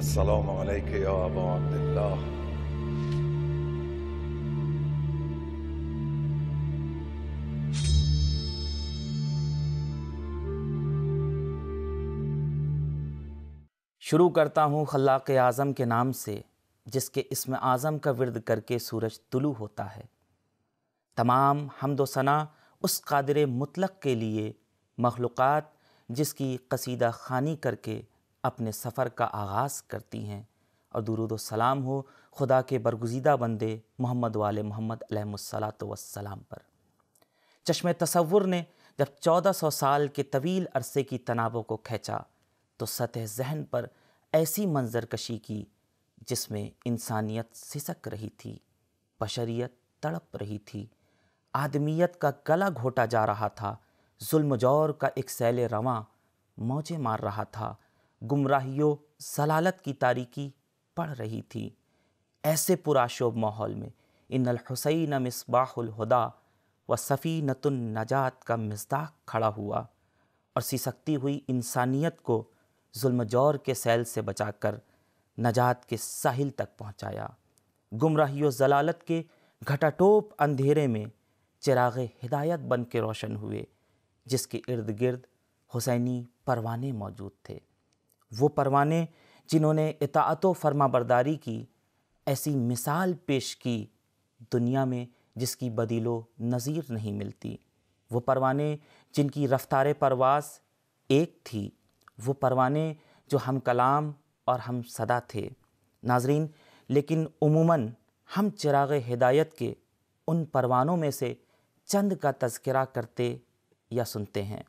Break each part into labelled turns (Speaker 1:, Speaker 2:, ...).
Speaker 1: السلام عليك يا أبا عبد الله
Speaker 2: शुरू करता हूँ खल्लाक आज़म के नाम से जिसके इसम आज़म का विरद करके सूरज तुलू होता है तमाम हमदोसना उस कादर मुतलक के लिए मखलूक़ात जिसकी कसीदा खानी करके अपने सफ़र का आगाज़ करती हैं और दुरुद सलाम हो खुदा के बरगुजीदा बंदे मोहम्मद वाले मोहम्मद वसलाम पर चश्मे तसवुर ने जब 1400 साल के तवील अरसे की तनावों को खींचा तो सतह जहन पर ऐसी मंजर कशी की जिसमें इंसानियत सिसक रही थी बशरियत तड़प रही थी आदमियत का गला घोटा जा रहा था जुल्म जौर का एक सैल रवा मौजे मार रहा था गुमराहियों जलालत की तारीकी पड़ रही थी ऐसे पुराशोब माहौल में इन हुसैन मिसबाहुलहुदा व सफ़ी नतुन नजात का मजदाक खड़ा हुआ और सिसकती हुई इंसानियत को जुल्मजौर के सैल से बचाकर नजात के साहिल तक पहुंचाया गुमराहियों जलालत के घटाटोप अंधेरे में चिराग हिदायत बन के रोशन हुए जिसके इर्द गिर्द हुसैनी परवाने मौजूद थे वो परवाने जिन्होंने इतात फरमा बरदारी की ऐसी मिसाल पेश की दुनिया में जिसकी बदीलो नज़ीर नहीं मिलती वो परवाने जिनकी रफ्तार परवास एक थी वो परवाने जो हम कलाम और हम सदा थे नाजरीन लेकिन उमूमन हम चिराग हिदायत के उन परवानों में से चंद का तस्करा करते या सुनते हैं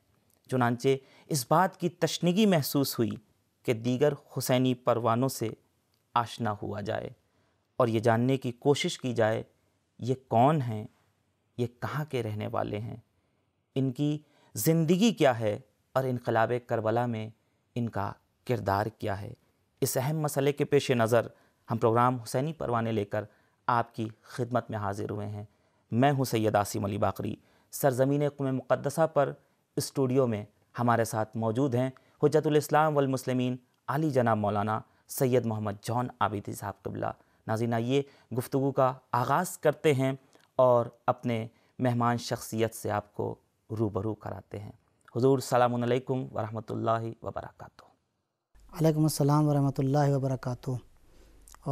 Speaker 2: चुनानचे इस बात की तशनगी महसूस हुई कि दीगर हुसैनी परवानों से आशना हुआ जाए और ये जानने की कोशिश की जाए ये कौन हैं ये कहाँ के रहने वाले हैं इनकी ज़िंदगी क्या है और इनकलाब करबला में इनका किरदार क्या है इस अहम मसले के पेश नज़र हम प्रोग्राम हुसैनी परवाने लेकर आपकी खिदमत में हाजिर हुए हैं मैं हूँ सैयद आसिम अली बाकरी सरजमीन कुम मुक़दसा पर स्टूडियो में हमारे साथ मौजूद हैं हजतुल्स्लाम वलमसलमिन अली जनाब मौलाना सैयद मोहम्मद जॉन आबिदी साहब कबला नाजिना ये गुफ्तु का आगाज़ करते हैं और अपने मेहमान शख्सियत से आपको रूबरू कराते हैं हजूर सलाम वरहल वबरक
Speaker 1: वालेकाम वरहमल वबरक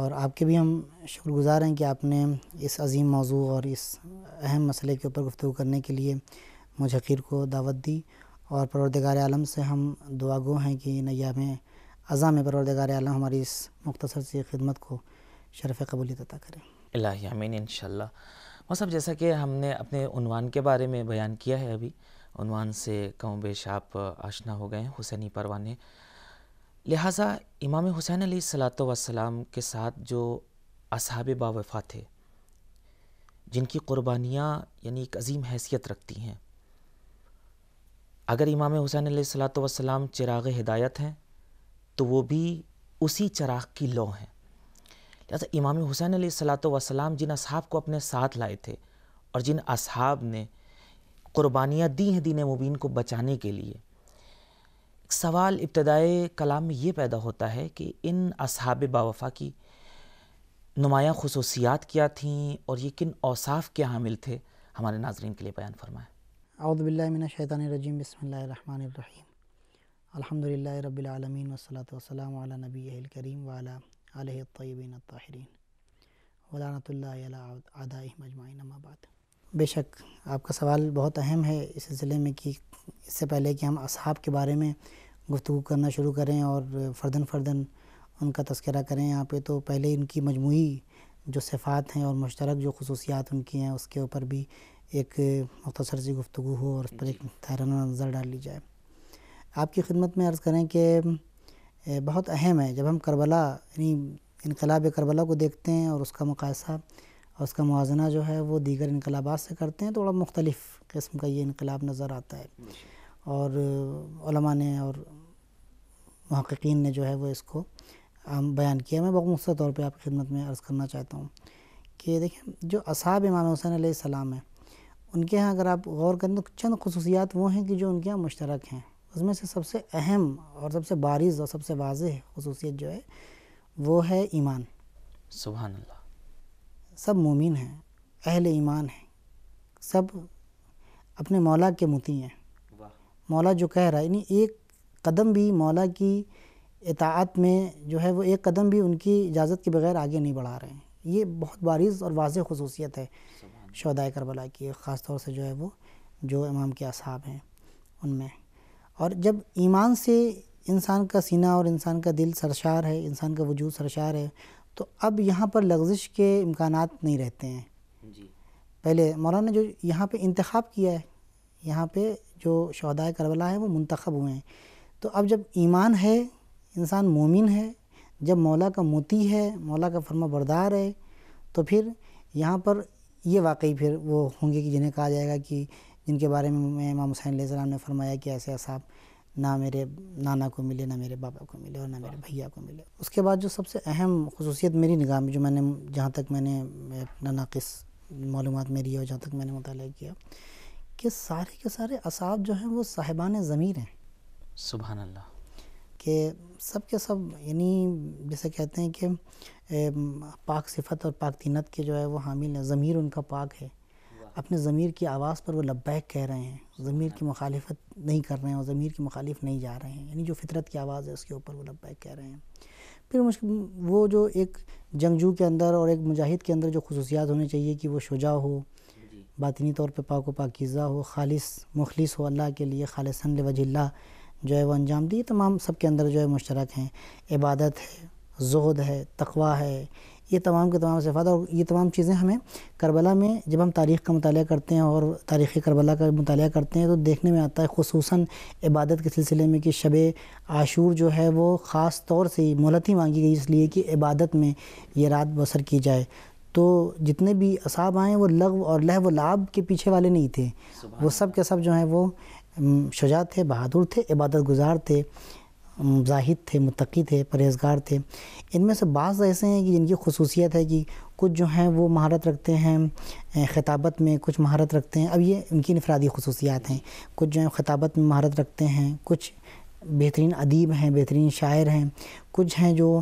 Speaker 1: और आपके भी हम शुक्रगुज़ार हैं कि आपने इस अजीम मौजू और इस अहम मसले के ऊपर गुफ्तु करने के लिए मुझे हकीर को दावत दी और परवरदगार आलम से हम दुआ गो हैं कि नैया अज़ा में परवरदगार आलम हमारी इस मुख्तसर सी खिदमत को शरफ़ कबूलियत अदा
Speaker 2: करें अमीन इन मौसम जैसा कि हमने अपने उनवान के बारे में बयान किया है अभी उनवान से कम बेश आप आशना हो गए हैं हुसैनी परवाने लिहाजा इमाम हुसैन अली सलात वसलाम के साथ जो असहाब वफा थे जिनकी क़ुरबानियाँ यानी एक अजीम हैसियत रखती हैं अगर इमाम हुसैन सलाम चिराग हिदायत हैं तो वो भी उसी चराग की लौ हैं लिहाजा इमाम हुसैन सलाम जिन असहाब को अपने साथ लाए थे और जिन असहाब ने क़ुरबानियाँ दी हैं दीन मुबीन को बचाने के लिए सवाल इब्तदाई कलाम में ये पैदा होता है कि इन असहाब बावफ़ा की नुमायाँ खसूसियात क्या थीं और ये किन औसाफ़ के हामिल थे हमारे नाजरन के लिए बयान फरमाएँ
Speaker 1: अउदबिल्लिमिनशैतानरजीम बसमीम अलहमदिल्ल रबीआलमीन वसलात वसलाम नबी करीम वाला तयबिन ताहरीन वलानतल्लादाम अम्माबाद बेशक आपका सवाल बहुत अहम है इस सिलसिले में कि इससे पहले कि हम असहाब के बारे में गुफ्तु करना शुरू करें और फर्दन फर्दन उनका तस्करा करें यहाँ पे तो पहले इनकी मजमू जो सिफ़ात हैं और मुश्तरक जो खसूसियात उनकी हैं उसके ऊपर भी एक मख्तसर सी गुफ्तु हो और उस पर एक तहराना नज़र डाल ली जाए आपकी खिदमत में अर्ज़ करें कि बहुत अहम है जब हम करबला यानी इनकलाब करबला को देखते हैं और उसका मुकासा और उसका मुजना जो है वो दीगर इनकलाबात से करते हैं तो बड़ा मुख्तलिफ़ किस्म का ये इनकलाब नज़र आता है और ने और महक़िन ने जो है वो इसको बयान किया मैं बहुत मुख्तर तौर पर आपकी खिदमत में अर्ज़ करना चाहता हूँ कि देखिए जो असाब इमाम हुसैन सलाम है उनके यहाँ अगर आप गौर करें तो चंद खसूसियात वो हैं कि जो उनके यहाँ मुश्तरक हैं उसमें से सबसे अहम और सबसे बारिज और सबसे वाज खसूसियत जो है वो है ईमान सुबह सब मोमिन हैं अहल ईमान हैं सब अपने मौला के मुती हैं मौला जो कह रहा है यानी एक कदम भी मौला की इतात में जो है वो एक कदम भी उनकी इजाज़त के बगैर आगे नहीं बढ़ा रहे हैं ये बहुत बारिज और वाज खसूसियत है शहदाय करबला की ख़ास तौर से जो है वो जो इमाम के असाब हैं उनमें और जब ईमान से इंसान का सीना और इंसान का दिल सरशार है इंसान का वजूद सरशार है तो अब यहाँ पर लग्जिश के इम्कान नहीं रहते हैं जी पहले मौलाना जो यहाँ पर इंतखब किया है यहाँ पर जो शहदाय करबला है वो मंतखब हुए हैं तो अब जब ईमान है इंसान मोमिन है जब मौला का मोती है मौला का फर्मा बरदार है तो फिर यहाँ पर ये वाकई फिर वो होंगे कि जिन्हें कहा जाएगा कि जिनके बारे में इमाम हुसैन सलाम ने फरमाया कि ऐसे असाब ना मेरे नाना को मिले ना मेरे बाबा को मिले और ना मेरे भैया को मिले उसके बाद जो सबसे अहम खसूसियत मेरी निगाह में जो मैंने जहाँ तक मैंने अपना नाकिस मालूम मेरी है और जहाँ तक मैंने मुताल किया कि सारे के सारे असाब जो हैं वो साहिबान ज़मीर
Speaker 2: हैं अल्लाह
Speaker 1: कि सब के सब यानी जैसे कहते हैं कि पाक सिफत और पाक तीनत के जो है वो हामिल है ज़मीर उनका पाक है अपने ज़मीर की आवाज़ पर वो लब्बैक कह रहे हैं ज़मीर की हाँ। मुखालफत नहीं कर रहे हैं और ज़मीर की मुखालिफ नहीं जा रहे हैं यानी जो फितरत की आवाज़ है उसके ऊपर वो लब्बैक कह रहे हैं फिर मुश्किल वो जो एक जंगजू के अंदर और एक मुजाहिद के अंदर जो खसूसियात होनी चाहिए कि वो शुजा हो बातनी तौर पर पाक व पाकिज़ा हो खालिस मुखलिस हो अल्लाह के लिए खालसन वजिल्ला जो है वो अंजाम दी तमाम सब के अंदर जो है मुश्तरक हैं इबादत है जहद है तकवा है ये तमाम के तमाम सिफात और ये तमाम चीज़ें हमें करबला में जब हम तारीख़ का मताल करते हैं और तारीख़ करबला का मताल करते हैं तो देखने में आता है खसूस इबादत के सिलसिले में कि शब आशूर जो है वो ख़ास तौर से मोहलत ही मांगी गई इसलिए कि इबादत में ये रात बसर की जाए तो जितने भी असाब आए वो लग और लह व लाभ के पीछे वाले नहीं थे वो सब के सब जो हैं वो शजा थे बहादुर थे इबादत गुजार थे जाहिद थे मुतकी थे परहेजगार थे इनमें से बाज़ ऐसे हैं कि जिनकी खसूसियत है कि कुछ जो हैं वो महारत रखते हैं खिताबत में कुछ महारत रखते हैं अब ये इनकी इनफरादी खसूसियात हैं कुछ जो हैं खिताबत में महारत रखते हैं कुछ बेहतरीन अदीब हैं बेहतरीन शायर हैं कुछ हैं जो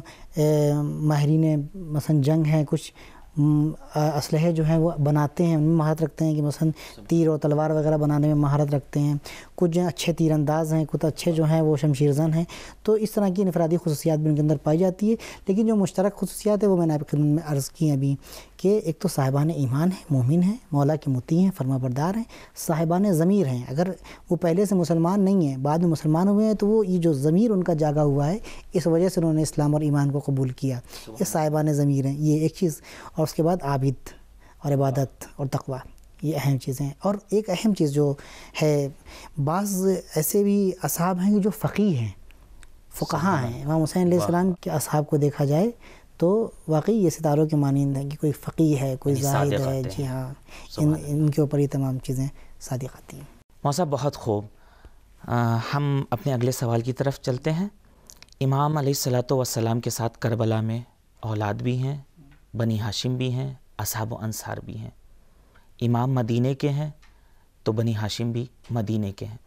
Speaker 1: माहरीन मसन जंग हैं कुछ असलहे जो हैं वो बनाते हैं उनमें महारत रखते हैं कि मसलन तीर और तलवार वगैरह बनाने में महारत रखते हैं कुछ अच्छे तीरंदाज हैं कुछ अच्छे जो हैं वो शमशीरजन हैं तो इस तरह की इनफरादी खसूसियात भी उनके अंदर पाई जाती है लेकिन जो मुश्तरक खसूसियात है वो मैंने आपके खिदमत में अर्ज़ की अभी कि एक तो साहिबान ईमान है मोमिन है मौला के मुती हैं फर्मा बरदार हैं साहिबान ज़मीर हैं अगर वो पहले से मुसलमान नहीं हैं बाद में मुसलमान हुए हैं तो वो ये जो ज़मीर उनका जागा हुआ है इस वजह से उन्होंने इस्लाम और ईमान को कबूल किया ये साहिबान ज़मीर हैं ये एक चीज़ और और उसके बाद आबिद और इबादत और तकवा ये अहम चीज़ें हैं और एक अहम चीज़ जो है बाज़ ऐसे भी असाब हैं कि जो फ़की हैं फ़ुकहा हैं इमाम हुसैन सलाम के असाब को देखा जाए तो वाकई ये सितारों के मानंद हैं कि कोई फ़की है कोई जाहिद है जी हाँ इन इनके ऊपर ये तमाम चीज़ें सादिक आती हैं
Speaker 2: मौसा बहुत खूब हम अपने अगले सवाल की तरफ चलते हैं इमाम सलात वसलाम के साथ करबला में औलाद भी हैं बनी हाशिम भी हैं असाब अंसार भी हैं इमाम मदीने के हैं तो बनी हाशिम भी मदीने के हैं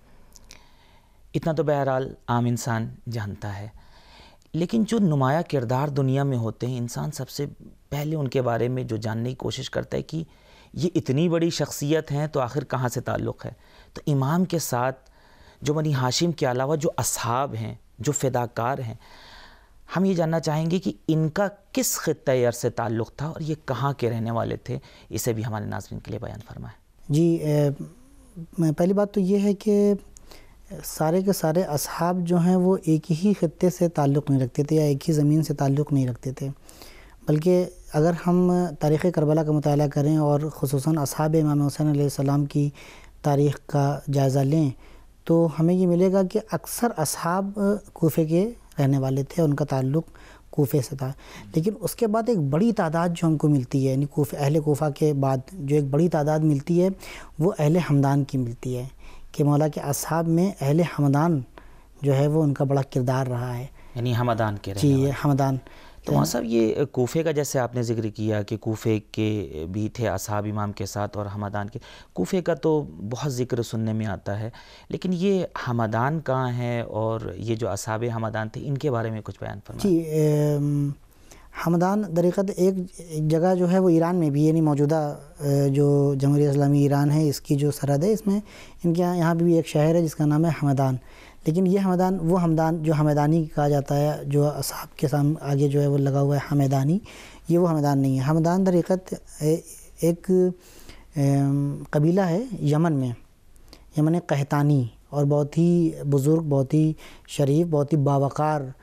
Speaker 2: इतना तो बहरहाल आम इंसान जानता है लेकिन जो नुमाया किरदार दुनिया में होते हैं इंसान सबसे पहले उनके बारे में जो जानने की कोशिश करता है कि ये इतनी बड़ी शख्सियत हैं तो आखिर कहाँ से ताल्लुक़ है तो इमाम के साथ जो बनी हाशिम के अलावा जो असहाब हैं जो फिदाकार हैं हम ये जानना चाहेंगे कि इनका किस ख़त्े से ताल्लुक़ था और ये कहाँ के रहने वाले थे इसे भी हमारे नाजरन के लिए बयान फरमाएँ
Speaker 1: जी ए, पहली बात तो ये है कि सारे के सारे असहाब जो हैं वो एक ही ख़त्े से ताल्लुक़ नहीं रखते थे या एक ही ज़मीन से ताल्लुक़ नहीं रखते थे बल्कि अगर हम तारीख़ करबला का मताल करें और खसूस असहाब इमाम हुसैन सलाम की तारीख़ का जायज़ा लें तो हमें ये मिलेगा कि अक्सर असहाब कोफे के रहने वाले थे उनका ताल्लुक़ कोफे से था लेकिन उसके बाद एक बड़ी तादाद जो हमको मिलती है यानी कोफ अहले कोफ़ा के बाद जो एक बड़ी तादाद मिलती है वो अहल हमदान की मिलती है कि मौला के असाब में अहल हमदान जो है वो उनका बड़ा किरदार रहा है
Speaker 2: यानी हमदान के जी
Speaker 1: हमदान तो वहाँ साहब
Speaker 2: ये कोफे का जैसे आपने जिक्र किया कि कोफे के भी थे असाब इमाम के साथ और हमदान के कोफे का तो बहुत जिक्र सुनने में आता है लेकिन ये हमदान कहाँ है और ये जो असाब हमदान थे इनके बारे में कुछ बयान फरमाएं
Speaker 1: जी हमदान दरीक़त एक, एक जगह जो है वो ईरान में भी यानी मौजूदा जो जमहूरी इस्लामी ईरान है इसकी जो सरहद है इसमें इनके यहाँ यहाँ भी एक शहर है जिसका नाम है हमदान लेकिन ये हमदान वो हमदान जो हमदानी कहा जाता है जो साहब के साम आगे जो है वो लगा हुआ है हमदानी ये वो हमदान नहीं है हमदान दरीक़त एक कबीला है यमन में यमन कहतानी और बहुत ही बुज़ुर्ग बहुत ही शरीफ बहुत ही बावकार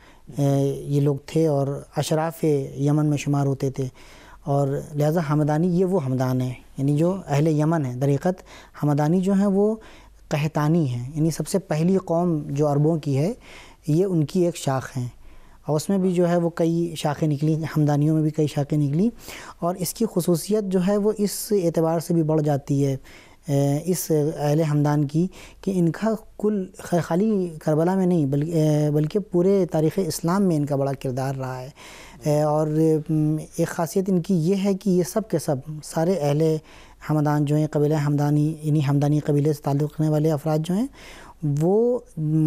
Speaker 1: ये लोग थे और अशराफ यमन में शुमार होते थे और लिहाजा हमदानी ये वो हमदान है यानी जो अहले यमन है दरीक़त हमदानी जो हैं वो कहतानी हैं यानी सबसे पहली कौम जो अरबों की है ये उनकी एक शाख हैं और उसमें भी जो है वो कई शाखें निकली हमदानियों में भी कई शाखें निकली और इसकी खसूसियत जो है वो इस एतबार से भी बढ़ जाती है इस अहल हमदान की कि इनका कुल खाली करबला में नहीं बल्कि बल्कि पूरे तारीख़ इस्लाम में इनका बड़ा किरदार रहा है और एक ख़ासियत इनकी ये है कि ये सब के सब सारे अहले हमदान जो हैं कबीले हमदानी इन्हीं हमदानी कबीले से ताल्लुक़ रखने वाले अफराद जो हैं वो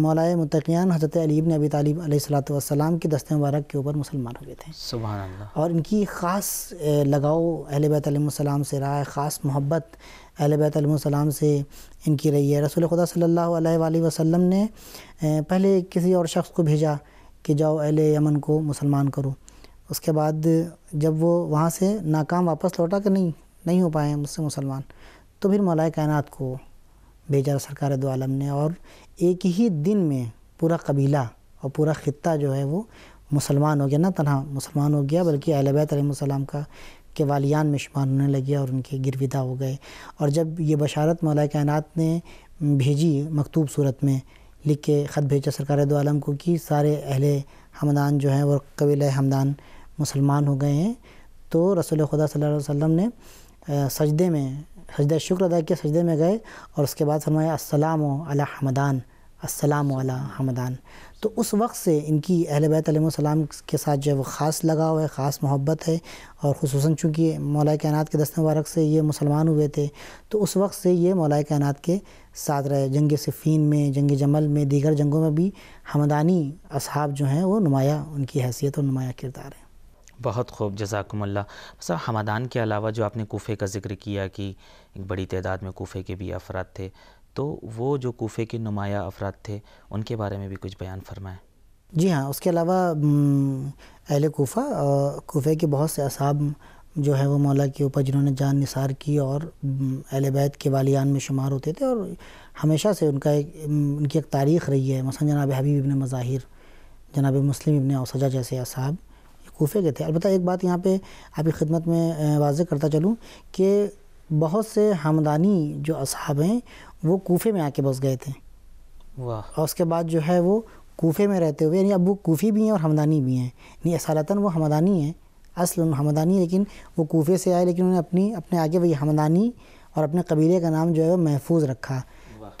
Speaker 1: मौलाए मतकियान हज़रत अलीब ने अबी तालीब सलाम की दस्त मुबारक के ऊपर मुसलमान हो गए
Speaker 2: थे सुबह
Speaker 1: और इनकी ख़ास लगाव अहल बैतम से रहा है ख़ास मोहब्बत अहल बैतम से इनकी रही है रसूल खुदा सल्ला वसम ने पहले किसी और शख्स को भेजा कि जाओ अहल यमन को मुसलमान करो उसके बाद जब वो वहाँ से नाकाम वापस लौटा कि नहीं नहीं हो पाए मुझसे मुसलमान तो फिर मौलाए कायनत को भेजा सरकार दो आलम ने और एक ही दिन में पूरा कबीला और पूरा ख़त्ता जो है वो मुसलमान हो गया ना तनहा मुसलमान हो गया बल्कि अहलबैतम का के वालियान में शुमार होने लगे और उनके गिरविदा हो गए और जब ये बशारत मौला कायनत ने भेजी मकतूब सूरत में लिख के ख़त भेजा सरकार दो आलम को कि सारे अहल हमदान जो हैं और कबीला हमदान मुसलमान हो गए हैं तो रसोल खुदा सल अलैहि ने सजदे में सजद शुक्र अदा किया सजदे में गए और उसके बाद फरमाया असलम अला हमदान असलम अला हमदान तो उस वक्त से इनकी अहल बैतम के साथ जो है वो ख़ास लगाव है ख़ास मोहब्बत है और खसूस चूँकि मौला कायनात के दस्त मुबारक से ये मुसलमान हुए थे तो उस वक्त से ये मौला कायनात के साथ रहे जंग सिफ़ीन में जंग जमल में दीगर जंगों में भी हमदानी असहाब जो हैं वो नुमाया उनकी हैसियत और नुमाया किरदार है
Speaker 2: बहुत खूब जजाकमल्ला सर हमदान के अलावा जो आपने कोफ़े का जिक्र किया कि एक बड़ी तादाद में कोफ़े के भी अफराद थे तो वो जो कोफ़े के नुमाया अफराद थे उनके बारे में भी कुछ बयान फरमाएँ
Speaker 1: जी हाँ उसके अलावा अहल कोफ़ा कोफ़े के बहुत से असाब जो है वो मौला के ऊपर जिन्होंने जान निसार की और अहल बैत के वालियान में शुमार होते थे और हमेशा से उनका एक उनकी एक तारीख़ रही है मसा जनाब हबीब इबन मज़ाहिर जनाब मुस्लिम इबन अवसजा जैसे असाब कोफे के थे अलबत् एक बात यहाँ पर आपकी खिदमत में वाज करता चलूँ कि बहुत से हमदानी जो असहाब हैं वो कोफे में आके बस गए थे वाह और उसके बाद जो है वो कोफे में रहते हुए यानी अब वो कोफ़ी भी हैं और हमदानी भी हैं यानी असलाता वो हमदानी हैं असल हमदानी लेकिन वो कोफे से आए लेकिन उन्होंने अपनी अपने आगे वही हमदानी और अपने कबीले का नाम जो है वो महफूज रखा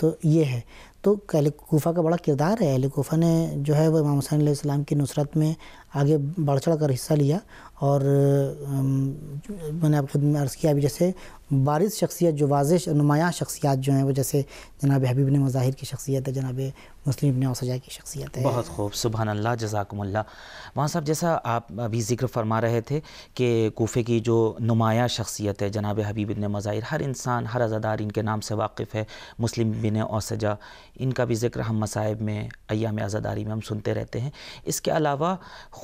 Speaker 1: तो ये है तो कहले कोफ़ा का बड़ा किरदार है अहल कोफ़ा ने जो है वो इमाम हुसैन आसमाम की नुसरत में आगे बढ़ चढ़ कर हिस्सा लिया और मैंने आप खुद में अर्ज़ किया अभी जैसे बारिश शख्सियत जो वाज नुमाया शख्सियात जो हैं वो जैसे जनाब हबीब ने मज़ाहिर की शख्सियत है जनाब मुस्लिम ने औसजा की शख्सियत है बहुत
Speaker 2: खूब सुबहान अल्लाह जजाकमल्ला वहाँ साहब जैसा आप अभी जिक्र फरमा रहे थे कि कोफे की जो नुमाया शख्सियत है जनाब हबीब ने मज़ाहिर हर इंसान हर अज़ादार इनके नाम से वाकिफ़ है मुस्लिम बिन औसजा इनका भी जिक्र हम मसाइब में अयाम आज़ादारी में हम सुनते रहते हैं इसके अलावा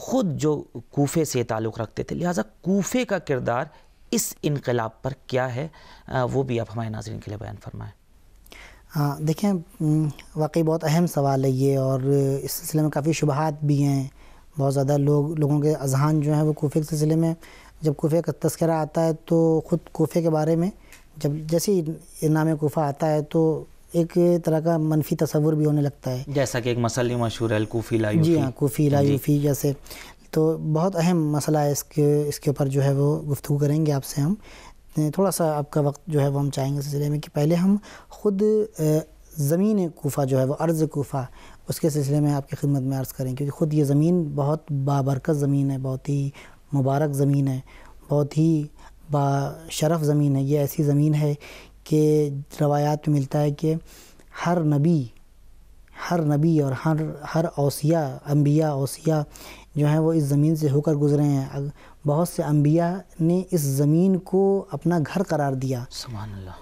Speaker 2: ख़ुद जो कोफे से ताल्लुक़ रखते थे लिहाजा कोफे का किरदार इस इनकलाब पर क्या है वो भी आप हमारे नाजरन के लिए बयान फरमाएँ
Speaker 1: हाँ देखें वाकई बहुत अहम सवाल है ये और इस सिलसिले में काफ़ी शुबहत भी हैं बहुत ज़्यादा लोग लोगों के अजहान जो हैं वो कोफे के सिलसिले में जब कोफे का तस्करा आता है तो ख़ुद कोफे के बारे में जब जैसे ही नाम कोफा आता है तो एक तरह का मनफी तस्वुर भी होने लगता है
Speaker 2: जैसा कि एक मसल मशहूर है कूफ़ी ला जी हाँ कोफ़ी ला यूफ़ी
Speaker 1: जैसे तो बहुत अहम मसला है इसके इसके ऊपर जो है वो गुफ्तु करेंगे आपसे हम थोड़ा सा आपका वक्त जो है वो हम चाहेंगे सिलसिले में कि पहले हम ख़ुद ज़मीन कोफ़ा जो है वो अर्ज़ कोफ़ा उसके सिलसिले में आपकी खिदमत में अर्ज़ करें क्योंकि ख़ुद ये ज़मीन बहुत बाबरकत ज़मीन है बहुत ही मुबारक ज़मीन है बहुत ही बाशरफ़ ज़मीन है ये ऐसी ज़मीन है के रवायात में मिलता है कि हर नबी हर नबी और हर हर अवसिया अम्बिया अवसिया जो हैं वो इस ज़मीन से होकर गुज़रे हैं बहुत से अम्बिया ने इस ज़मीन को अपना घर करार दिया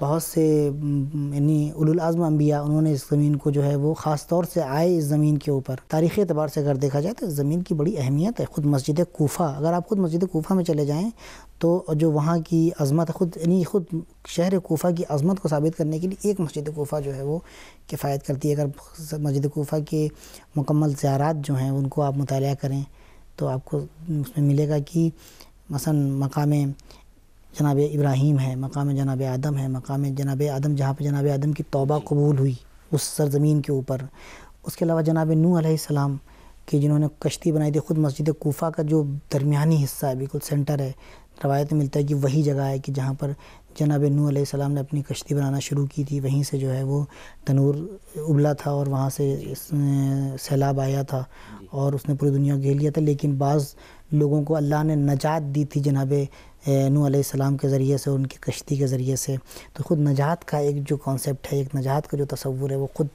Speaker 1: बहुत से यानी उलआज़म अम्बिया उन्होंने इस ज़मीन को जो है वो ख़ास तौर से आए इस ज़मीन के ऊपर तारीख़ एतबार से अगर देखा जाए तो इस ज़मीन की बड़ी अहमियत है ख़ुद मस्जिद कोफ़ा अगर आप ख़ुद मस्जिद कोफ़ा में चले जाएँ तो जो वहाँ की अज़मत ख़ुद यानी ख़ुद शहर कोफ़ा की अज़मत को साबित करने के लिए एक मस्जिद कोफ़ा जो है वो किफ़ायत करती है अगर मस्जिद कोफ़ा के मुकम्मल ज़्यारात जो हैं उनको आप मुताल करें तो आपको उसमें मिलेगा कि मसन मकाम जनाब इब्राहीम है मकाम जनाब आदम है मकाम जनाब आदम जहाँ पर जनाब आदम की तौबा कबूल हुई उस सरज़मीन के ऊपर उसके अलावा जनाब नू आसमाम की जिन्होंने कश्ती बनाई थी ख़ुद मस्जिद कोफ़ा का जो दरमिया हिस्सा है बिल्कुल सेंटर है रवायत में मिलता है कि वही जगह है कि जहाँ पर जनाब नू सलाम ने अपनी कश्ती बनाना शुरू की थी वहीं से जो है वो तनूर उबला था और वहाँ से सैलाब आया था और उसने पूरी दुनिया घेर लिया था लेकिन बाज़ लोगों को अल्लाह ने नजात दी थी जनाब नू सलाम के ज़रिए से उनकी कश्ती के ज़रिए से तो ख़ुद नजात का एक जो कॉन्सेप्ट है एक नजात का जो तस्वूर है वो ख़ुद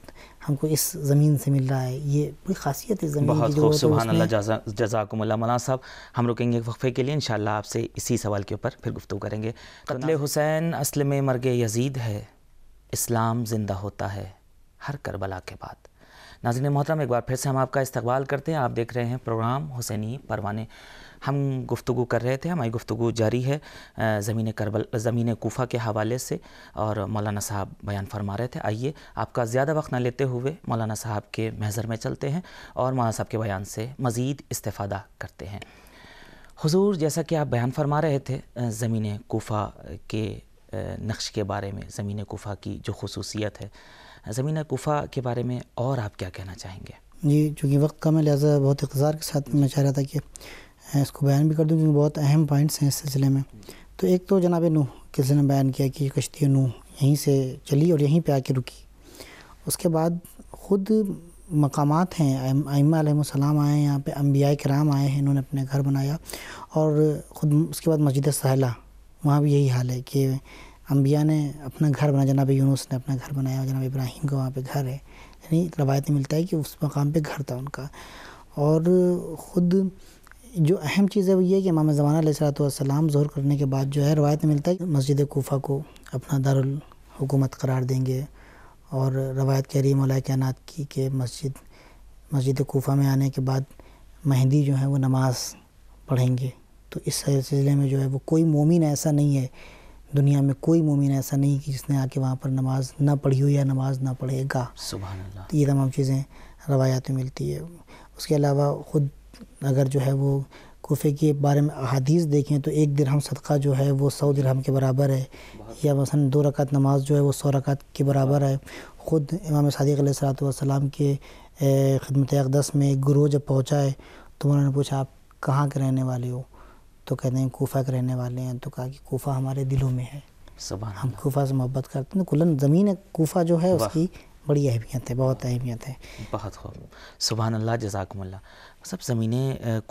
Speaker 1: हमको इस ज़मीन से मिल रहा है ये बड़ी खासियत है ज़मीन बहुत तो खूब सुबह
Speaker 2: जजाक मौलाना साहब हम रुकेंगे एक वक्फ़े के लिए इन आपसे इसी सवाल के ऊपर फिर गुफ्तु करेंगे तो कत्ल हुसैन असल में मरग यजीद है इस्लाम ज़िंदा होता है हर करबला के बाद नाजिन मोहतरम एक बार फिर से हम आपका इस्तेवाल करते हैं आप देख रहे हैं प्रोग्राम हुसैनी परवाने हम गुफ्तु कर रहे थे हमारी गुफ्तु जारी है ज़मीन करबल ज़मीन कोफा के हवाले से और मौलाना साहब बयान फरमा रहे थे आइए आपका ज़्यादा वक्त ना लेते हुए मौलाना साहब के महजर में चलते हैं और मौलाना साहब के बयान से मज़ीद इस्ता करते हैं हजूर जैसा कि आप बयान फरमा रहे थे ज़मीन कोफा के नक्श के बारे में ज़मीन कोफा की जो खसूसियत है ज़मीन कोफा के बारे में और आप क्या कहना चाहेंगे
Speaker 1: जी चूँकि वक्त का मैं लिहाजा बहुत इकज़ार के साथ मैं चाह रहा था कि इसको बयान भी कर दूँ क्योंकि बहुत अहम पॉइंट्स हैं इस सिलसिले में तो एक तो जनाब नूह किसी ने बयान किया कि कश्ती नूह यहीं से चली और यहीं पर आके रुकी उसके बाद ख़ुद मकाम हैं आईमासम आए हैं यहाँ पर अम्बिया कराम आए हैं इन्होंने अपने घर बनाया और ख़ुद उसके बाद मस्जिद सहला वहाँ भी यही हाल है कि अम्बिया ने अपना घर बनाया जनाब यूनुस ने अपना घर बनाया जनाब इब्राहिम का वहाँ पर घर है यानी रवायत मिलता है कि उस मकाम पर घर था उनका और ख़ुद जो अहम चीज़ है वो ये कि इमाम ज़माना सलाम ज़ोर करने के बाद जो है रवायत में मिलता है मस्जिद कोफ़ा को अपना दारुल हुकूमत करार देंगे और रवायत कह रही मौलाए कैनात की कि मस्जिद मस्जिद कोफ़ा में आने के बाद मेहंदी जो है वो नमाज़ पढ़ेंगे तो इस सिलसिले में जो है वो कोई मोमिन ऐसा नहीं है दुनिया में कोई मोमिन ऐसा नहीं कि जिसने आके वहाँ पर नमाज़ ना पढ़ी हो या नमाज़ ना पढ़ेगा तो ये तमाम चीज़ें रवायात में मिलती है उसके अलावा ख़ुद अगर जो है वो कोफ़े के बारे में अहादीस देखें तो एक दिरहम सदका जो है वो सौ दिरहम के बराबर है या मसलन दो रकात नमाज जो है वो सौ रकात के बराबर हाँ। है ख़ुद इमाम सदक सलाम के खदमत अकदस में एक गुरु जब पहुँचा है तो उन्होंने पूछा आप कहाँ के रहने वाले हो तो कहते हैं कोफ़ा के रहने वाले हैं तो कहा कि कोफ़ा हमारे दिलों में है हम कोफ़ा से मोहब्बत करते हैं तो कुल्लन ज़मीन कोफ़ा जो है उसकी बड़ी अहमियत है बहुत अहमियत है
Speaker 2: बहुत खूब सुबह अल्लाह जजाकमल्ला सब ज़मीन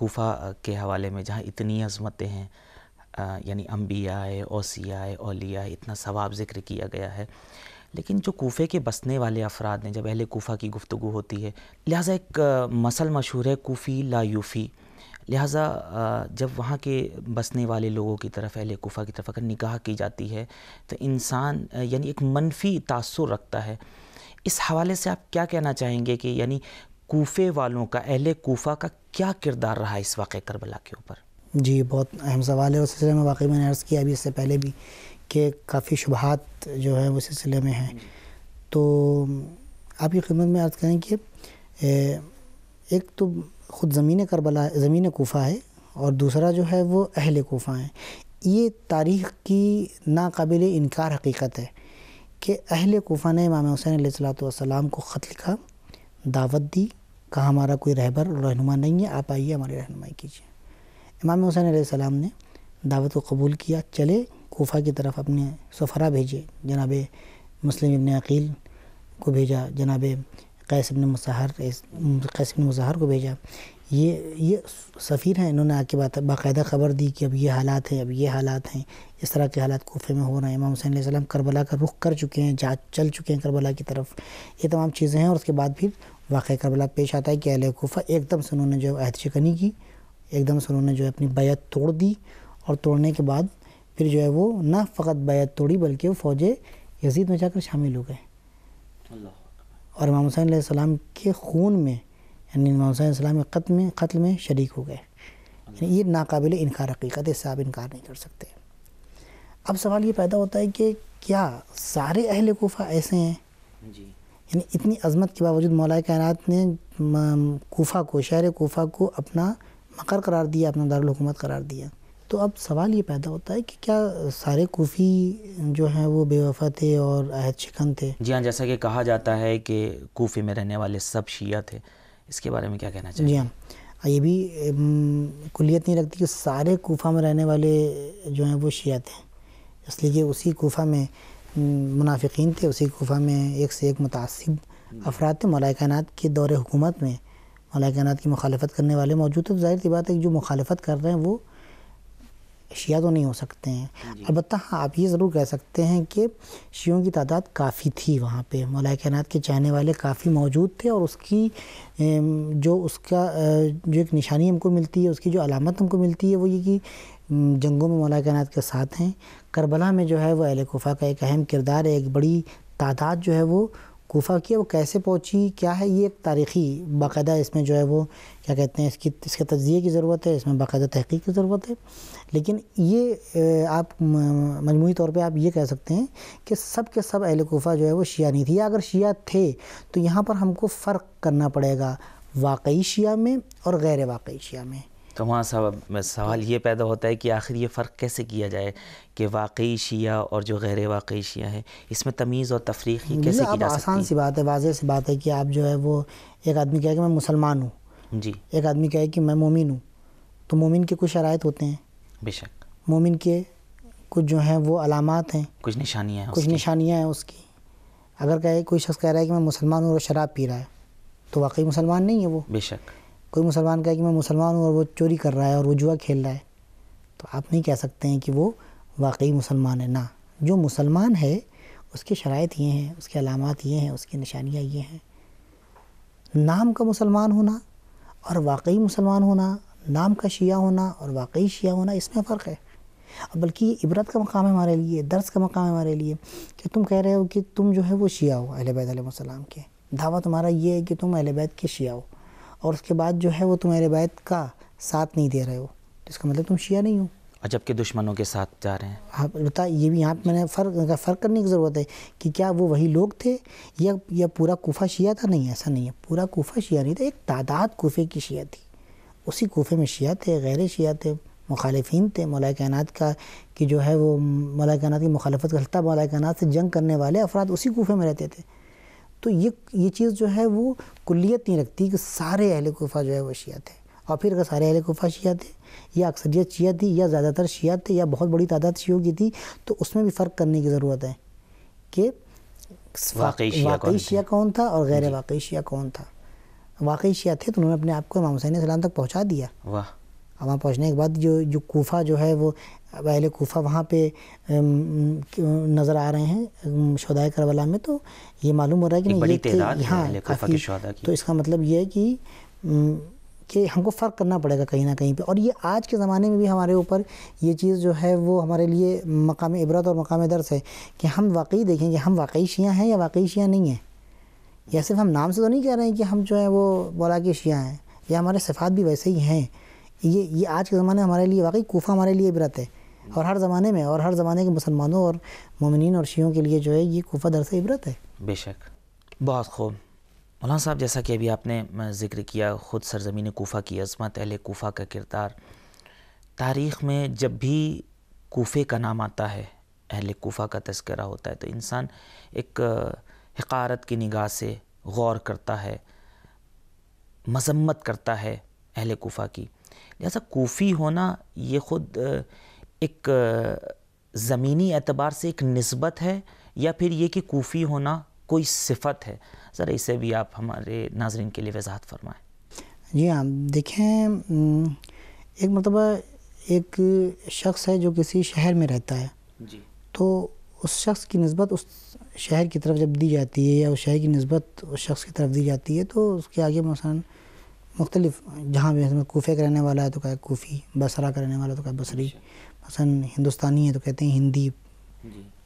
Speaker 2: कोफ़ा के हवाले में जहाँ इतनी अजमतें हैं यानी अम्बिया है ओसिया है ओलिया है इतना सवाब ज़िक्र किया गया है लेकिन जो कोफ़े के बसने वाले अफराद हैं जब अहल कोफ़ा की गुफ्तु होती है लिहाजा एक मसल मशहूर है कोफ़ी ला यूफ़ी लिहाजा जब वहाँ के बसने वाले लोगों की तरफ अहल कोफ़ा की तरफ अगर निकाह की जाती है तो इंसान यानी एक मनफी तासर रखता है इस हवाले से आप क्या कहना चाहेंगे कि यानी कोफे वालों का अहल कोफा का क्या किरदार रहा इस वाक़ करबला के ऊपर
Speaker 1: जी बहुत अहम सवाल है उस सिलसिले में वाकई मैंने अर्ज़ किया अभी इससे पहले भी कि काफ़ी शुबहत जो है उस सिलसिले में है तो आपकी खिदमत में अर्ज़ करें कि एक तो ख़ुद ज़मीन करबला ज़मीन कोफा है और दूसरा जो है वो अहल कोफा है ये तारीख़ की नाकबिल इनकार हकीकत है कि अहल कोफ़ा ने इमाम हुसैन सलाम को ख़त लिखा दावत दी कहा हमारा कोई रहबर रहनुमा नहीं है आप आइए हमारी रहनुमाई कीजिए इमाम हुसैन सलाम ने दावत को कबूल किया चले कोफ़ा की तरफ अपने सफरा भेजे जनाब मुस्लिम इबन अकील को भेजा जनाब कैसबन इबन कैसबन कैस को भेजा ये ये सफ़ीर हैं इन्होंने आके बात बाकायदा ख़बर दी कि अब ये हालात हैं अब ये हालात हैं इस तरह के हालात कोफे में हो रहे हैं इमाम हुसैन सलाम करबला का रुख कर चुके हैं जा चल चुके हैं करबला की तरफ ये तमाम चीज़ें हैं और उसके बाद फिर वाक़ करबला पेश आता है कि अहल कोफ़ा एकदम से उन्होंने जो है शिकनी की एकदम से उन्होंने जो है अपनी बैत तोड़ दी और तोड़ने के बाद फिर जो है वो ना फ़कत बैत तोड़ी बल्कि वो फ़ौज यजीद में जाकर शामिल हो गए और इमाम हुसैन सलाम के खून में यानी मौसम कत्ल में कत्ल में शरीक हो गए यानी ये नाकबिल इनकार हकीकत इससे आप इनकार नहीं कर सकते अब सवाल ये पैदा होता है कि क्या सारे अहल कोफ़ा ऐसे हैं जी यानी इतनी अजमत के बावजूद मौलाए कायनात ने कोफ़ा को शहर कोफ़ा को अपना मकर करार दिया अपना दारकूमत करार दिया तो अब सवाल ये पैदा होता है कि क्या सारे कोफ़ी जो हैं वो बेवफा थे और अहद शिकन थे
Speaker 2: जी हाँ जैसा कि कहा जाता है कि कोफ़ी में रहने वाले सब शिया थे इसके बारे में क्या कहना चाहिए जी
Speaker 1: हाँ ये भी कुलियत नहीं रखती कि सारे कोफा में रहने वाले जो हैं वो शिया थे इसलिए कि उसी कोफा में मुनाफिकीन थे उसी कोफा में एक से एक मुतासब अफराद थे मलाकानात के दौर हुकूमत में मलाकानात की मुखालफत करने वाले मौजूद थे तो जाहिर सी बात है कि जो मुखालफत कर रहे हैं वो शिया तो नहीं हो सकते हैं अलबत् हाँ आप ये ज़रूर कह सकते हैं कि शियों की तादाद काफ़ी थी वहाँ पे मौलाए कायनात के चाहने वाले काफ़ी मौजूद थे और उसकी जो उसका जो एक निशानी हमको मिलती है उसकी जो अलामत हमको मिलती है वो ये कि जंगों में मौलाए कायनात के साथ हैं करबला में जो है वह अहल कोफ़ा का एक अहम किरदार है एक बड़ी तादाद जो है वो कोफा की है वो कैसे पहुँची क्या है ये एक तारीख़ी बाकायदा इसमें जो है वो क्या कहते हैं इसकी इसके तजिए की ज़रूरत है इसमें बाकायदा तहकीक की ज़रूरत है लेकिन ये आप मजमू तौर पे आप ये कह सकते हैं कि सब के सब अहल कोफा जो है वो शिया नहीं थी या अगर शिया थे तो यहाँ पर हमको फ़र्क करना पड़ेगा वाकई शिया में और गैर वाकई शिया में
Speaker 2: तो वहाँ सब सवाल ये पैदा होता है कि आखिर ये फ़र्क कैसे किया जाए कि वाकई शिया और जो गैर वाकई शिया है इसमें तमीज़ और तफरीक कैसे की जा आसान
Speaker 1: सी बात है वाजह सी बात है कि आप जो है वो एक आदमी कहे कि मैं मुसलमान हूँ जी एक आदमी कहे कि मैं मोमिन हूँ तो मोमिन के कुछ शराइ होते हैं बेशक मोमिन के कुछ जो हैं वो अलामत हैं
Speaker 2: कुछ निशानियाँ हैं कुछ
Speaker 1: निशानियाँ हैं उसकी अगर कहे कोई शख्स कह रहा है कि मैं मुसलमान हूँ और शराब पी रहा है तो वाकई मुसलमान नहीं है वो बेशक कोई मुसलमान कहे कि मैं मुसलमान हूँ और वो चोरी कर रहा है और वो जुआ खेल रहा है तो आप नहीं कह सकते हैं कि वो वाकई मुसलमान है ना जो मुसलमान है उसके शराइ ये हैं उसके अलामत ये हैं उसकी निशानियाँ ये हैं नाम का मुसलमान होना और वाकई मुसलमान होना नाम का शिया होना और वाकई शिया होना इसमें फ़र्क है और बल्कि इबरत का मकाम है हमारे लिए दर्स का मकाम है हमारे लिए कि तुम कह रहे हो कि तुम जो है वो शिया हो अहबैद बैत के दावा तुम्हारा ये है कि तुम अहिल बैत के शिया हो और उसके बाद जो है वो तुम्हारे रिवायत का साथ नहीं दे रहे हो जिसका मतलब तुम शिया नहीं हो
Speaker 2: और जबकि दुश्मनों के साथ जा रहे हैं
Speaker 1: आप हाँ, बता ये भी यहाँ पर मैंने फ़र्क फ़र्क करने की ज़रूरत है कि क्या वो वही लोग थे या या पूरा कोफा शिया था नहीं ऐसा नहीं है पूरा कोफा शिया नहीं था एक तादाद कोफे की शिया थी उसी कोफे में शिया थे गैर शिया थे मुखालफी थे मौलाए कैनात का कि जो है वो मौलाए कायनत की मुखालफत करता मौलाए कैनात से जंग करने वाले अफराद उसी कोफे में रहते थे तो ये ये चीज़ जो है वो कुलियत नहीं रखती कि सारे अहल कोफ़ा जो है वो शिया थे और फिर अगर सारे अहल कोफ़ा शिया थे या अक्सरियत शिया थी या ज़्यादातर शिया थे या बहुत बड़ी तादाद शियों की थी तो उसमें भी फ़र्क करने की ज़रूरत है कि
Speaker 2: वाकई शिया, शिया
Speaker 1: कौन था और गैर वाकई शिया कौन था वाकई शिया थे तो उन्होंने अपने आप को इमाम हुसैन तक पहुँचा दिया
Speaker 2: वहाँ
Speaker 1: पहुँचने के बाद जो जो कोफ़ा जो है वो अब अहले कोफ़ा वहाँ पे नज़र आ रहे हैं शदाय करबला में तो ये मालूम हो रहा है कि नहीं ये हाँ काफ़ी तो इसका मतलब ये है कि कि हमको फ़र्क करना पड़ेगा कहीं ना कहीं पे और ये आज के ज़माने में भी हमारे ऊपर ये चीज़ जो है वो हमारे लिए मकाम इबरत और मकाम दर्स है कि हम वाकई देखेंगे हम वाकई शिया हैं या वाकई शिया नहीं हैं या सिर्फ हम नाम से तो नहीं कह रहे हैं कि हम जो है वो बोला के शिया हैं या हमारे सिफात भी वैसे ही हैं ये ये आज के ज़माने हमारे लिए वाकई कोफा हमारे लिए इबरत है और हर ज़माने में और हर ज़माने के मुसलमानों और ममिन और शीयों के लिए जो है ये कोफा दरस इबरत है
Speaker 2: बेशक बहुत खूब मौलाना साहब जैसा कि अभी आपने ज़िक्र किया ख़ुद सरजमीन कोफा की अजमत अहल कोफा का किरदार तारीख़ में जब भी कोफे का नाम आता है अहल कोफा का तस्करा होता है तो इंसान एक हकारत की निगाह से गौर करता है मजम्मत करता है अहल कोफा की जैसा कोफ़ी होना ये ख़ुद एक ज़मीनी एतबार से एक नस्बत है या फिर ये कि कोफ़ी होना कोई सिफत है सर इसे भी आप हमारे नाजरन के लिए वजाहत फरमाएँ
Speaker 1: जी हाँ देखें एक मरतबा एक शख्स है जो किसी शहर में रहता है जी तो उस शख्स की नस्बत उस शहर की तरफ जब दी जाती है या उस शहर की नस्बत उस शख्स की तरफ दी जाती है तो उसके आगे मसान मुख्तलिफ जहाँ भी कोफे का रहने वाला है तो कहे कोफ़ी बसरा का रहने वाला तो कहे बसरी मसन हिंदुस्तानी है तो कहते हैं हिंदी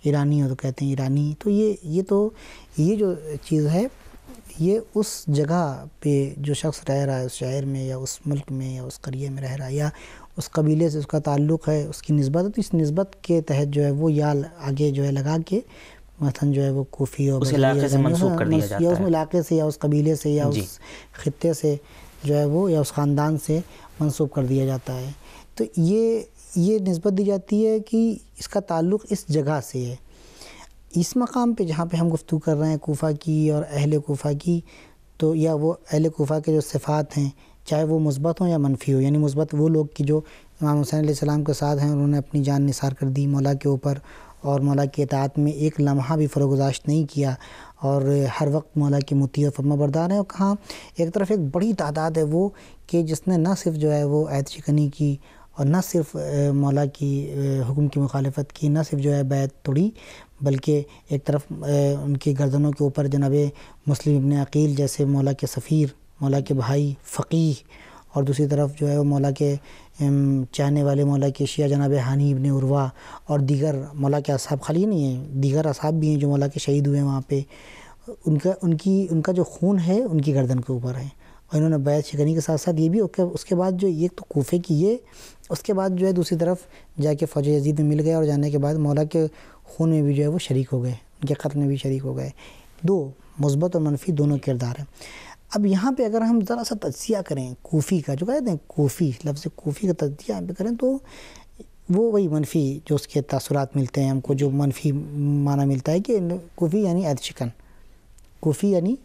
Speaker 1: ईरानी हो तो कहते हैं ईरानी तो ये ये तो ये जो चीज़ है ये उस जगह पे जो शख्स रह रहा है उस शहर में या उस मुल्क में या उस करिए में रह रहा है या उस कबीले से उसका ताल्लुक़ है उसकी नस्बत है तो इस नस्बत के तहत जो है वो या आगे जो है लगा के मसन जो है वो कोफ़ी और या उस इलाके से या उस कबीले से या उस खत्े से जो है वो या उस ख़ानदान से मनसूब कर दिया जाता है तो ये ये नस्बत दी जाती है कि इसका ताल्लुक़ इस जगह से है इस मकाम पे जहाँ पे हम गुफ्तु कर रहे हैं कोफ़ा की और अहल कोफ़ा की तो या वो अहल कोफ़ा के जो सिफ़ात हैं चाहे वो मस्बत हों या मनफी हो यानी मस्बत वो लोग की जो इमाम हुसैन आसमाम के साथ हैं उन्होंने अपनी जान निसार कर दी मौला के ऊपर और मौला की अतात में एक लम्हा भी फरोगाश्त नहीं किया और हर वक्त मौला की मुती और फर्मा बरदार है और कहाँ एक तरफ एक बड़ी तादाद है वो कि जिसने ना सिर्फ जो है वो आयत शिकनी की और न सिर्फ मौला की हुकुम की मुखालफत की ना सिर्फ जो है बैत तोड़ी बल्कि एक तरफ उनकी गर्दनों के ऊपर जनाब मुस्लिम इबन अकील जैसे मौला के सफ़ीर मौला के भाई फ़कीह और दूसरी तरफ जो है वो मौला के चाहने वाले मौला के शिया जनाब हानी इबन उर्वा और दीगर मौला के असाब खाली नहीं हैं दीगर असाब भी हैं जो मौला के शहीद हुए हैं वहाँ पर उनका उनकी उनका जो खून है उनकी गर्दन के ऊपर है और इन्होंने बैत शिकनी के साथ साथ ये भी ओके उसके बाद जो ये तो कोफे की ये उसके बाद जो है दूसरी तरफ जाके फ़ौज यजीद में मिल गए और जाने के बाद मौला के खून में भी जो है वो शरीक हो गए उनके ख़त में भी शरीक हो गए दो मुस्बत और मनफी दोनों किरदार हैं अब यहाँ पे अगर हम ज़रा सा तजिया करें कोफ़ी का जो कहते हैं कोफ़ी लफ्ज़ कोफ़ी का तजिया यहाँ पे करें तो वो वही मनफी जो उसके तसरत मिलते हैं हमको जो मनफी माना मिलता है कि कोफ़ी यानी चिकन कोफ़ी यानी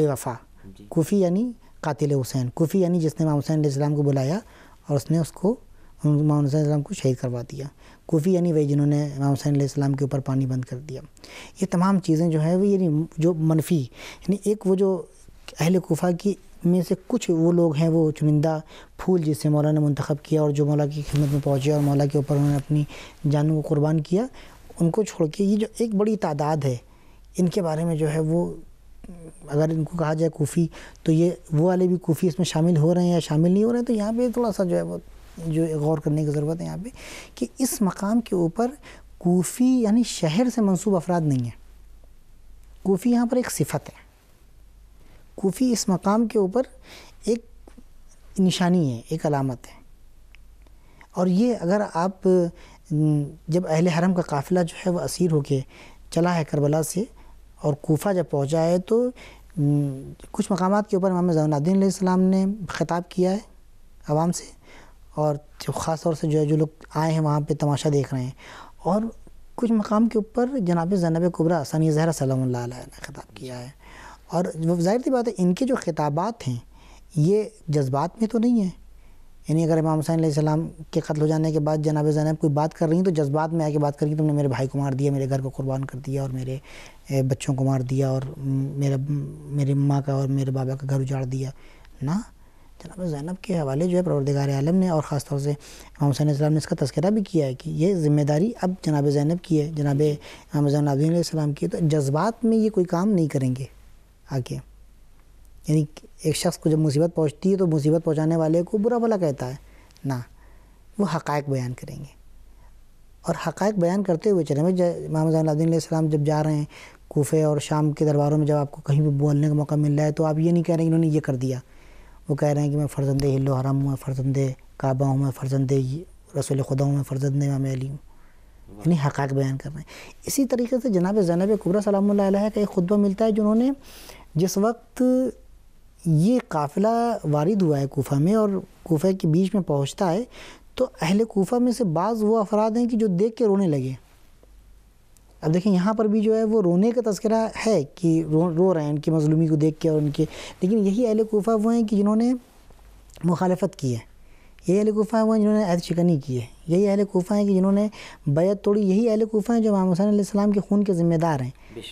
Speaker 1: बेवफा कोफ़ी यानी कातिल हुसैन कोफ़ी यानी जिसने माम हुसैन को बुलाया और उसने उसको इमाम हुसैन को शहीद करवा दिया कोफ़ी यानी वही जिन्होंने इमाम हुसैन आसमाम के ऊपर पानी बंद कर दिया ये तमाम चीज़ें जो है वो यानी जो मनफी यानी एक वो जो अहल कोफ़ा की में से कुछ वो लोग हैं वो चुनिंदा फूल जिसे मौला ने मंतखब किया और जो मौला की खिदमत में पहुँचे और मौला के ऊपर उन्होंने अपनी जानों को कुर्बान किया उनको छोड़ के ये जो एक बड़ी तादाद है इनके बारे में जो है वो अगर इनको कहा जाए कोफ़ी तो ये वो वाले भी कोफ़ी इसमें शामिल हो रहे हैं या शामिल नहीं हो रहे हैं तो यहाँ पे थोड़ा सा जो है वो जो गौर करने की ज़रूरत है यहाँ पे कि इस मकाम के ऊपर कोफ़ी यानी शहर से मंसूब अफराद नहीं है कोफ़ी यहाँ पर एक सिफत है कोफ़ी इस मकाम के ऊपर एक निशानी है एक अलामत है और ये अगर आप जब अहल हरम का काफ़िला जो है वह असीर होके चला है करबला से और कोफ़ा जब पहुँचा है तो कुछ मकाम के ऊपर इमाम जैनुद्दीन आसमाम ने ख़िताब किया है आवाम से और जो ख़ास तौर से जो है जो लोग आए हैं वहाँ पे तमाशा देख रहे हैं और कुछ मकाम के ऊपर जनाब जनाब कुबरा सनी जहरा सलाम ने ख़िताब किया है और जाहिर सी बात है इनके जो खिताबात हैं ये जज्बात में तो नहीं है यानी अगर इमाम हुसैन सलाम के कत्ल हो जाने के बाद जनाब जैनब कोई बात कर रही हैं तो जज्बात में आके बात करेंगी तुमने मेरे भाई को मार दिया मेरे घर को कुर्बान कर दिया और मेरे बच्चों को मार दिया और मेरा मेरी माँ का और मेरे बाबा का घर उजाड़ दिया ना जनाब ज़ैनब के हवाले जो है परवरदिगार आलम ने और ख़ासतौर से इमाम हुसैन इस्लाम ने इसका तस्करा भी किया है कि ये ज़िम्मेदारी अब जनाब ज़ैनब की है जनाब इमाम हुसैन नाजीम की है तो जज्बात में ये कोई काम नहीं करेंगे आगे यानी एक शख्स को जब मुसीबत पहुँचती है तो मुसीबत पहुँचाने वाले को बुरा भला कहता है ना वो हक़ बयान करेंगे और हक़ बयान करते हुए चले में इमाम हुसैन जब जा रहे हैं कोफ़े और शाम के दरबारों में जब आपको कहीं भी बोलने का मौका मिल रहा है तो आप ये नहीं कह रहे इन्होंने ये कर दिया वो कह रहे हैं कि मैं फ़र्जंद हिल्लो हरम हूँ मैं फ़र्जंद काबा हूँ मैं फ़र्जंद रसोल खुदा हूँ मैं फ़र्जंद इमाम अली हूँ यानी हकाक बयान कर रहे हैं इसी तरीके से जनाब जैनब कुबरा सलाम का एक खुतबा मिलता है जिन्होंने जिस वक्त ये काफ़िला वारिद हुआ है कोफ़ा में और कोफ़े के बीच में पहुँचता है तो अहल कोफ़ा में से बाज़ वो अफराद हैं कि जो देख के रोने लगे अब देखिए यहाँ पर भी जो है वो रोने का तस्करा है कि रो रो रहे हैं उनकी मजलूमी को देख के और उनके लेकिन यही अहल कोफ़ा वो हैं कि जिन्होंने मुखालफत की है यही अहल कोफ़ा है वो हैं जिन्होंने अहद शिकनी की है यही अहल कोफ़ा हैं कि जिन्होंने बैत तोड़ी यही अहल कोफ़ा हैं जो माम हुसैन आसमाम के खून के ज़िम्मेदार हैं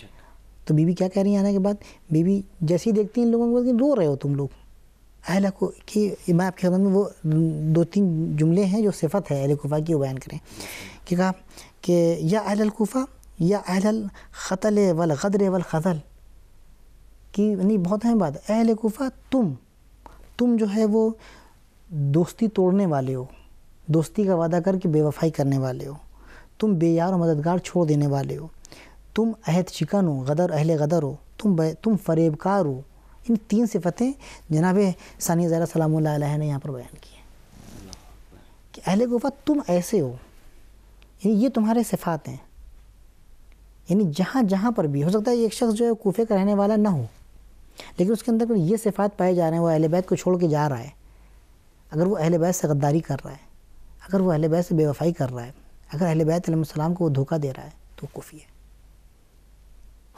Speaker 1: तो बीबी क्या कह रही है आने के बाद बीबी जैसे ही देखती हैं इन लोगों को रो रहे हो तुम लोग अहल को कि मैं आपके खबर में वो दो तीन जुमले हैं जो सिफत है अहल कोफ़ा की वो बयान करें कि कहा कि यह अहल कोफ़ा या अहल ख़तल वल गदर वल ख़ज़ल कि नहीं बहुत अहम बात है अहल कोफ़ा तुम तुम जो है वो दोस्ती तोड़ने वाले हो दोस्ती का वादा करके बेवफाई करने वाले हो तुम बेयार और मददगार छोड़ देने वाले हो तुम अहद शिकन हो गदर अहल गदर हो तुम तुम फरेबकार हो इन तीन सिफतें जनाब सानी ज़रा सलाम ने यहाँ पर बयान किए कि अहल गुफा तुम ऐसे हो ये तुम्हारे सिफात हैं यानी जहाँ जहाँ पर भी हो सकता है एक शख्स जो है कोफे का रहने वाला ना हो लेकिन उसके अंदर ये सिफात पाए जा रहे हैं वो अहल बैत को छोड़ के जा रहा है अगर वो अहल बैत से गद्दारी कर रहा है अगर वो अहल बैत से बेवफाई कर रहा है अगर अहल बैतम को वो धोखा दे रहा है तो कोफ़ी है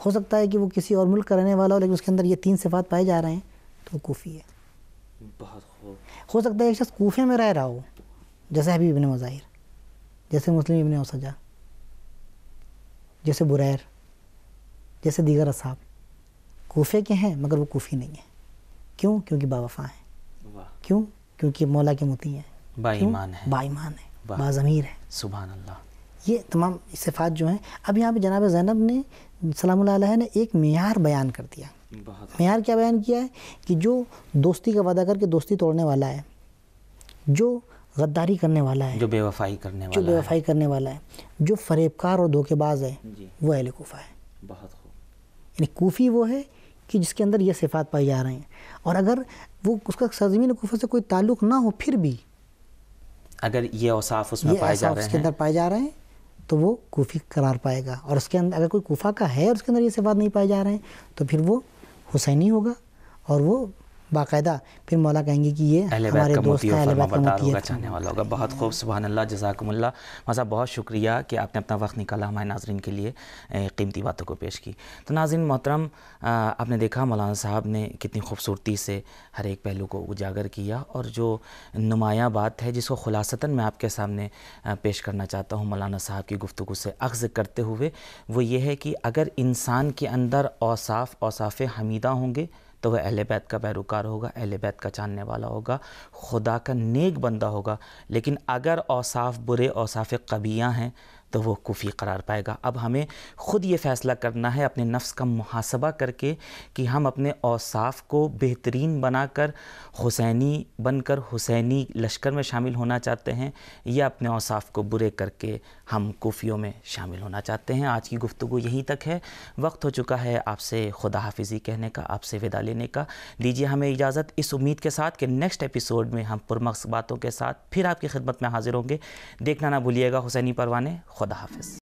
Speaker 1: हो सकता है कि वो किसी और मुल्क का रहने वाला हो लेकिन उसके अंदर ये तीन सिफात पाए जा रहे हैं तो वो कोफ़ी है हो सकता है एक शख्स कोफे में रह रहा हो जैसे हबीब इबन मज़ाहिर जैसे मुस्लिम इबन वसजा जैसे बुरैर जैसे दीगर असाब कोफे के हैं मगर वो कोफी नहीं है क्यों क्योंकि बावफा
Speaker 2: हैं
Speaker 1: क्यों क्योंकि मौला के मोती हैं
Speaker 2: बाईमान है बाईमान
Speaker 1: है बाज़मीर है सुबह अल्लाह ये तमाम सिफात जो हैं अब यहाँ पे जनाब जैनब ने सलाम ने एक मैार बयान कर दिया अच्छा। मैार क्या बयान किया है कि जो दोस्ती का वादा करके दोस्ती तोड़ने वाला है जो गद्दारी करने वाला है जो
Speaker 2: बेवफाई करने वाला जो बेवफाई
Speaker 1: करने वाला है जो फरेबकार और धोखेबाज है वो अहल कोफ़ा है बहुत खूब यानी कोफ़ी वो है कि जिसके अंदर ये सिफात पाई जा रहे हैं और अगर वो उसका सरजमीन कोफ़ा से कोई ताल्लुक़ ना हो फिर भी
Speaker 2: अगर ये औसाफ उसमें पाए जा रहे हैं उसके अंदर
Speaker 1: पाए जा रहे हैं तो वो कोफ़ी करार पाएगा और उसके अंदर अगर कोई कोफ़ा का है और उसके अंदर ये सिफात नहीं पाए जा रहे हैं तो फिर वो हुसैनी होगा और वो बाकायदा फिर मौला कहेंगे कि ये हमारे दोस्त चाहने
Speaker 2: वाला होगा बहुत खूब सुबहानल्ला अल्लाह जजाकमल्ला मज़ा बहुत शुक्रिया कि आपने अपना वक्त निकाला हमारे नाजरन के लिए कीमती बातों को पेश की तो नाजिन मोहतरम आपने देखा मौलाना साहब ने कितनी खूबसूरती से हर एक पहलू को उजागर किया और जो नुमाया बात है जिसको खुलासता मैं आपके सामने पेश करना चाहता हूँ मौलाना साहब की गुफ्तु से अख्ज़ करते हुए वो ये है कि अगर इंसान के अंदर औसाफ औसाफ़ हमीदा होंगे तो वह अहल बैत का पैरोकार होगा अहल बैत का जानने वाला होगा खुदा का नेक बंदा होगा लेकिन अगर औसाफ बुरे औसाफ कबियाँ हैं तो वो कुफ़ी करार पाएगा अब हमें ख़ुद ये फ़ैसला करना है अपने नफ्स का मुहासबा करके कि हम अपने औसाफ को बेहतरीन बनाकर हुसैनी बनकर हुसैनी लश्कर में शामिल होना चाहते हैं या अपने औसाफ को बुरे करके हम कोफियों में शामिल होना चाहते हैं आज की गुफ्तु यहीं तक है वक्त हो चुका है आपसे खुदा हाफिज़ी कहने का आपसे विदा लेने का दीजिए हमें इजाज़त इस उम्मीद के साथ कि नेक्स्ट एपिसोड में हम पुरमक्स बातों के साथ फिर आपकी खिदमत में
Speaker 1: हाजिर होंगे देखना ना भूलिएगा हुसैनी परवाने खुदा हाफिज़